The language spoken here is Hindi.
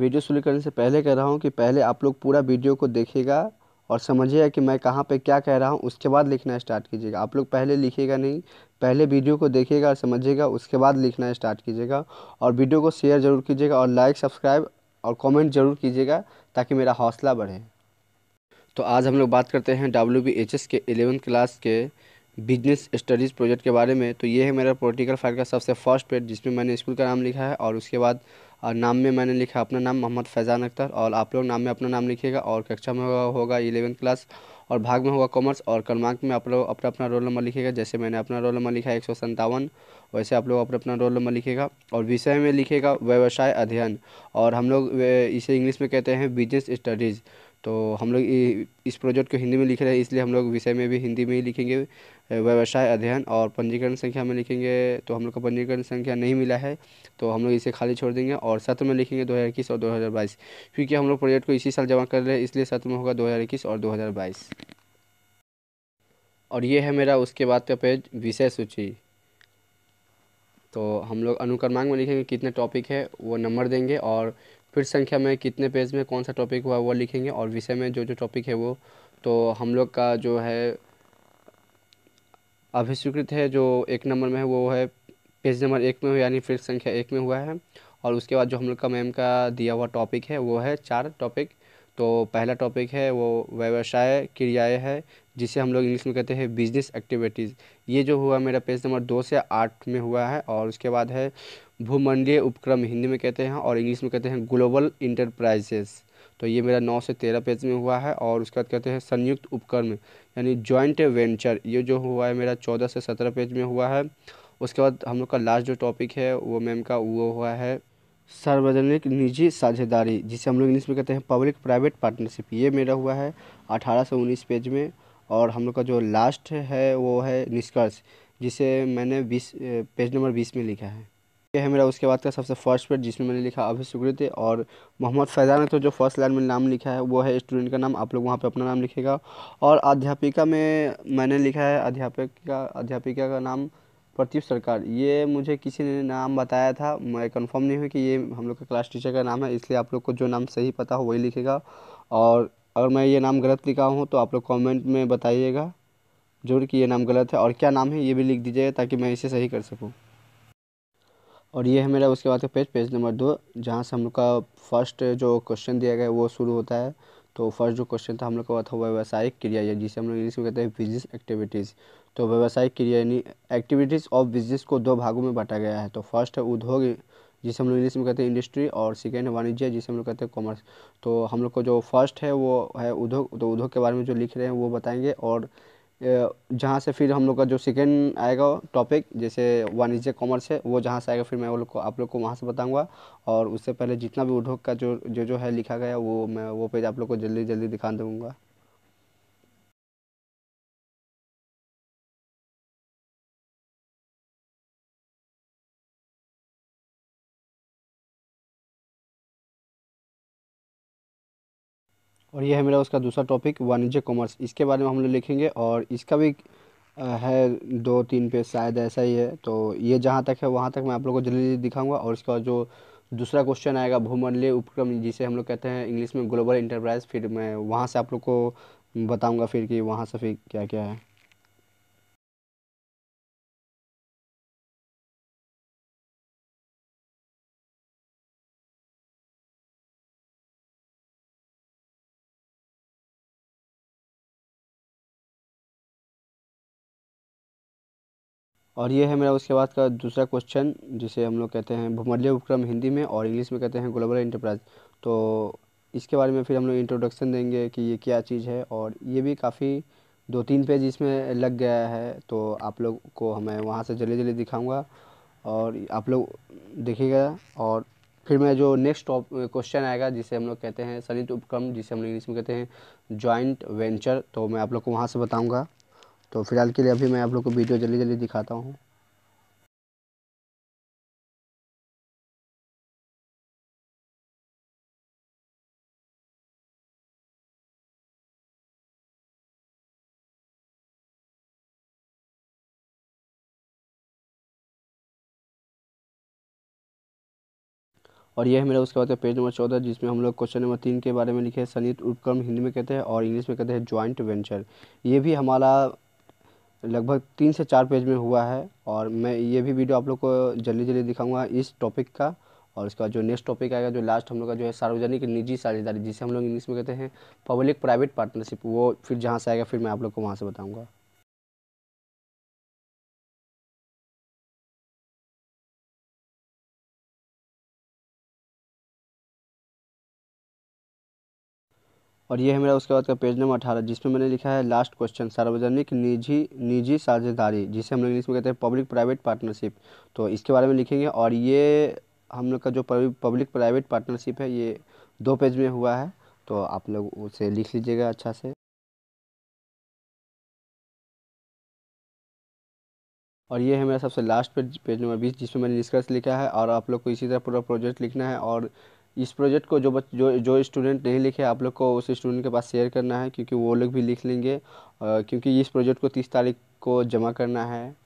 वीडियो शुरू करने से पहले कह रहा हूँ कि पहले आप लोग पूरा वीडियो को देखेगा और समझिएगा कि मैं कहाँ पे क्या कह रहा हूँ उसके बाद लिखना स्टार्ट कीजिएगा आप लोग पहले लिखिएगा नहीं पहले वीडियो को देखिएगा और समझिएगा उसके बाद लिखना स्टार्ट कीजिएगा और वीडियो को शेयर ज़रूर कीजिएगा और लाइक सब्सक्राइब और कमेंट ज़रूर कीजिएगा ताकि मेरा हौसला बढ़े तो आज हम लोग बात करते हैं डब्ल्यू बी एच एस के एलेवेंथ क्लास के बिजनेस स्टडीज़ प्रोजेक्ट के बारे में तो ये है मेरा पोलिटिकल फाइल का सबसे फर्स्ट पेज जिसमें मैंने स्कूल का नाम लिखा है और उसके बाद नाम में मैंने लिखा अपना नाम मोहम्मद फैज़ान अख्तर और आप लोग नाम में अपना नाम लिखिएगा और कक्षा में होगा होगा इलेवन क्लास और भाग में होगा कॉमर्स और क्रमांक में आप लोग अपना अपना रोल नंबर लिखेगा जैसे मैंने अपना रोल नंबर लिखा है एक वैसे आप लोग अपना अपना रोल नंबर लिखेगा और विषय में लिखेगा व्यवसाय अध्ययन और हम लोग इसे इंग्लिश में कहते हैं बिजनेस स्टडीज़ तो हम लोग इस प्रोजेक्ट को हिंदी में लिख रहे हैं इसलिए हम लोग विषय में भी हिंदी में ही लिखेंगे व्यवसाय अध्ययन और पंजीकरण संख्या में लिखेंगे तो हम लोग को पंजीकरण संख्या नहीं मिला है तो हम लोग इसे खाली छोड़ देंगे और सत्र में लिखेंगे दो हज़ार इक्कीस और दो हज़ार बाईस क्योंकि हम लोग प्रोजेक्ट को इसी साल जमा कर रहे हैं इसलिए सत्र में होगा दो हज़ार इक्कीस और दो हज़ार बाईस और ये है मेरा उसके बाद का पेज विषय सूची तो हम लोग अनुक्रमांक में लिखेंगे कितने टॉपिक है वो नंबर देंगे और फिर संख्या में कितने पेज में कौन सा टॉपिक हुआ वो लिखेंगे और विषय में जो जो टॉपिक है वो तो हम लोग का जो है अभिस्वीकृत है जो एक नंबर में है वो है पेज नंबर एक में हुआ यानी फिर संख्या एक में हुआ है और उसके बाद जो हम लोग का मैम का दिया हुआ टॉपिक है वो है चार टॉपिक तो पहला टॉपिक है वो व्यवसाय क्रियाएँ है जिसे हम लोग इंग्लिश में कहते हैं बिजनेस एक्टिविटीज़ ये जो हुआ मेरा पेज नंबर दो से आठ में हुआ है और उसके बाद है भूमंडलीय उपक्रम हिंदी में कहते हैं और इंग्लिश में कहते हैं ग्लोबल इंटरप्राइजेस तो ये मेरा नौ से तेरह पेज में हुआ है और उसके बाद कहते हैं संयुक्त उपक्रम यानी जॉइंट वेंचर ये जो हुआ है मेरा चौदह से सत्रह पेज में हुआ है उसके बाद हम लोग का लास्ट जो टॉपिक है वो मैम का वो हुआ है सार्वजनिक निजी साझेदारी जिसे हम लोग इंग्लिश में कहते हैं पब्लिक प्राइवेट पार्टनरशिप ये मेरा हुआ है अठारह से उन्नीस पेज में और हम लोग का जो लास्ट है वो है निष्कर्ष जिसे मैंने बीस पेज नंबर बीस में लिखा है ये है मेरा उसके बाद का सबसे फर्स्ट पेज जिसमें मैंने लिखा अभी सुकृति और मोहम्मद फैज़ान ने तो जो फर्स्ट लाइन में नाम लिखा है वो है स्टूडेंट का नाम आप लोग वहाँ पे अपना नाम लिखेगा और अध्यापिका में मैंने लिखा है अध्यापिका अध्यापिका का नाम प्रतीप सरकार ये मुझे किसी ने नाम बताया था मैं कंफर्म नहीं हुई कि ये हम लोग का क्लास टीचर का नाम है इसलिए आप लोग को जो नाम सही पता हो वही लिखेगा और अगर मैं ये नाम गलत लिखा हूँ तो आप लोग कमेंट में बताइएगा जरूर कि ये नाम गलत है और क्या नाम है ये भी लिख दीजिएगा ताकि मैं इसे सही कर सकूँ और ये है मेरा उसके बाद का पेज पेज नंबर दो जहाँ से हम लोग का फर्स्ट जो क्वेश्चन दिया गया वो शुरू होता है तो फर्स्ट जो क्वेश्चन था हम लोग का था व्यावसायिक क्रिया जिसे हम लोग इंग्लिश में कहते हैं बिजनेस एक्टिविटीज़ तो व्यावसायिक क्रिया यानी एक्टिविटीज़ ऑफ बिजनेस को दो भागों में बांटा गया है तो फर्स्ट है उद्योग जिसे हम लोग इंग्लिश में कहते हैं इंडस्ट्री और सेकेंड है वाणिज्य जिसे हम लोग कहते हैं कॉमर्स तो हम लोग को जो फर्स्ट है वो है उद्योग तो उद्योग के बारे में जो लिख रहे हैं वो बताएंगे और जहाँ से फिर हम लोग का जो सेकेंड आएगा टॉपिक जैसे वाणिज्य कॉमर्स है वो जहाँ से आएगा फिर मैं वो लोग को आप लोग को वहाँ से बताऊँगा और उससे पहले जितना भी उद्योग का जो जो जो है लिखा गया वो मैं वो पेज आप लोग को जल्दी जल्दी दिखा दूँगा और यह है मेरा उसका दूसरा टॉपिक वाणिज्य कॉमर्स इसके बारे में हम लोग लिखेंगे और इसका भी है दो तीन पेज शायद ऐसा ही है तो ये जहाँ तक है वहाँ तक मैं आप लोगों को जल्दी दिखाऊंगा और उसका जो दूसरा क्वेश्चन आएगा भूमंडलीय उपक्रम जिसे हम लोग कहते हैं इंग्लिश में ग्लोबल इंटरप्राइज फिर मैं वहाँ से आप लोग को बताऊँगा फिर कि वहाँ से फिर क्या क्या है और ये है मेरा उसके बाद का दूसरा क्वेश्चन जिसे हम लोग कहते हैं भूमल्य उपक्रम हिंदी में और इंग्लिश में कहते हैं ग्लोबल इंटरप्राइज तो इसके बारे में फिर हम लोग इंट्रोडक्शन देंगे कि ये क्या चीज़ है और ये भी काफ़ी दो तीन पेज इसमें लग गया है तो आप लोग को हमें वहाँ से जल्दी जल्दी दिखाऊँगा और आप लोग देखिएगा और फिर मैं जो नेक्स्ट टॉप क्वेश्चन आएगा जिसे हम लोग कहते हैं संयुक्त उपक्रम जिसे हम लोग इंग्लिश में कहते हैं जॉइंट वेंचर तो मैं आप लोग को वहाँ से बताऊँगा तो फ़िलहाल के लिए अभी मैं आप लोग को वीडियो जल्दी जल्दी दिखाता हूँ और यह है मेरा उसके बाद है पेज नंबर चौदह जिसमें हम लोग क्वेश्चन नंबर तीन के बारे में लिखे हैं संयुक्त उपक्रम हिंदी में कहते हैं और इंग्लिश में कहते हैं ज्वाइंट वेंचर ये भी हमारा लगभग तीन से चार पेज में हुआ है और मैं ये भी वीडियो आप लोग को जल्दी जल्दी दिखाऊंगा इस टॉपिक का और उसका जो नेक्स्ट टॉपिक आएगा जो लास्ट हम लोग का जो है सार्वजनिक निजी साझेदारी जिसे हम लोग इंग्लिश में कहते हैं पब्लिक प्राइवेट पार्टनरशिप वो फिर जहाँ से आएगा फिर मैं आप लोग को वहाँ से बताऊँगा और ये है मेरा उसके बाद का पेज नंबर अठारह जिसमें मैंने लिखा है लास्ट क्वेश्चन सार्वजनिक निजी निजी साझेदारी जिसे हम लोग इंग्लिश में कहते हैं पब्लिक प्राइवेट पार्टनरशिप तो इसके बारे में लिखेंगे और ये हम लोग का जो पब्लिक प्राइवेट पार्टनरशिप है ये दो पेज में हुआ है तो आप लोग उसे लिख लीजिएगा अच्छा से और ये है मेरा सबसे लास्ट पेज पेज नंबर बीस जिसमें मैंने निष्कर्ष लिखा है और आप लोग को इसी तरह पूरा प्रोजेक्ट लिखना है और इस प्रोजेक्ट को जो जो जो स्टूडेंट नहीं लिखे आप लोग को उस स्टूडेंट के पास शेयर करना है क्योंकि वो लोग भी लिख लेंगे क्योंकि इस प्रोजेक्ट को तीस तारीख को जमा करना है